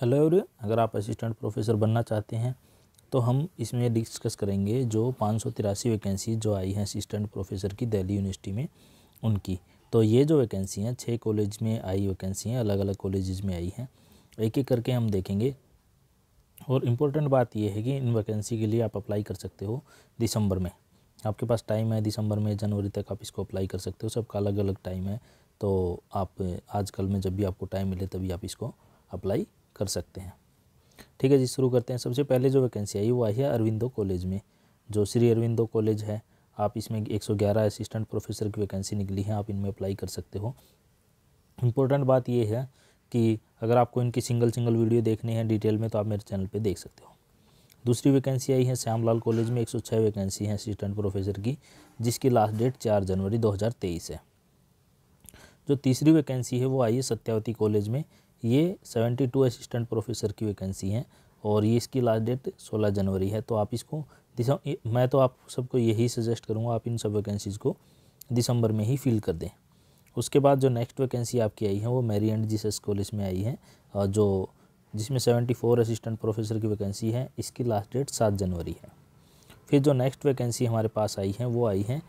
hello every अगर आप assistant professor बनना चाहते हैं तो हम इसमें डिस्कस करेंगे जो पाँच सौ तिरासी वैकेंसी जो आई हैं असिस्टेंट प्रोफेसर की दिल्ली यूनिवर्सिटी में उनकी तो ये जो वैकेंसी हैं छः कॉलेज में आई वैकेंसी हैं अलग अलग कॉलेज में आई हैं एक एक करके हम देखेंगे और इम्पोर्टेंट बात यह है कि इन वैकेंसी के लिए आप अप्लाई कर सकते हो दिसंबर में आपके पास टाइम है दिसंबर में जनवरी तक आप इसको अप्लाई कर सकते हो सबका अलग अलग टाइम है तो आप आजकल में जब भी आपको टाइम मिले तभी आप इसको अप्लाई कर सकते हैं ठीक है जी शुरू करते हैं सबसे पहले जो वैकेंसी आई वो आई है अरविंदो कॉलेज में जो श्री अरविंदो कॉलेज है आप इसमें 111 असिस्टेंट प्रोफेसर की वैकेंसी निकली है आप इनमें अप्लाई कर सकते हो इम्पोर्टेंट बात यह है कि अगर आपको इनकी सिंगल सिंगल वीडियो देखनी है डिटेल में तो आप मेरे चैनल पर देख सकते हो दूसरी वैकेंसी आई है श्यामलाल कॉलेज में 106 वैकेंसी है असिस्टेंट प्रोफेसर की जिसकी लास्ट डेट 4 जनवरी 2023 है जो तीसरी वैकेंसी है वो आई है सत्यावती कॉलेज में ये 72 असिस्टेंट प्रोफेसर की वैकेंसी है और ये इसकी लास्ट डेट 16 जनवरी है तो आप इसको मैं तो आप सबको यही सजेस्ट करूँगा आप इन सब वैकेंसीज़ को दिसंबर में ही फिल कर दें उसके बाद जो नेक्स्ट वैकेंसी आपकी आई है वो मैरी एंड जीसस कॉलेज में आई है जो जिसमें 74 असिस्टेंट प्रोफेसर की वैकेंसी है इसकी लास्ट डेट सात जनवरी है फिर जो नेक्स्ट वैकेंसी हमारे पास आई है वो आई है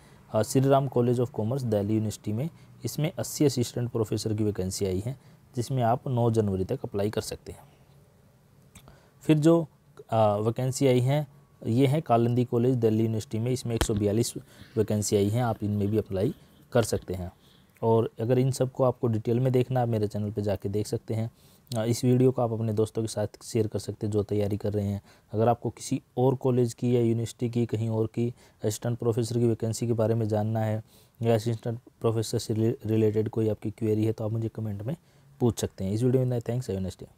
Shri Ram college of commerce Delhi university में इसमें अस्सी असिस्टेंट प्रोफेसर की वैकेंसी आई है जिसमें आप 9 जनवरी तक अप्लाई कर सकते हैं फिर जो वैकेंसी आई हैं ये हैं कालंदी कॉलेज दिल्ली यूनिवर्सिटी में इसमें 142 वैकेंसी आई हैं आप इनमें भी अप्लाई कर सकते हैं और अगर इन सबको आपको डिटेल में देखना आप मेरे चैनल पर जाके देख सकते हैं इस वीडियो को आप अपने दोस्तों के साथ शेयर कर सकते हैं जो तैयारी कर रहे हैं अगर आपको किसी और कॉलेज की या यूनिवर्सिटी की कहीं और की असिस्टेंट प्रोफेसर की वैकेंसी के बारे में जानना है या असिस्टेंट प्रोफेसर से रिलेटेड कोई आपकी क्वेरी है तो आप मुझे कमेंट में पूछ सकते हैं इस वीडियो में थैंक्स एवं नेक्स्ट डे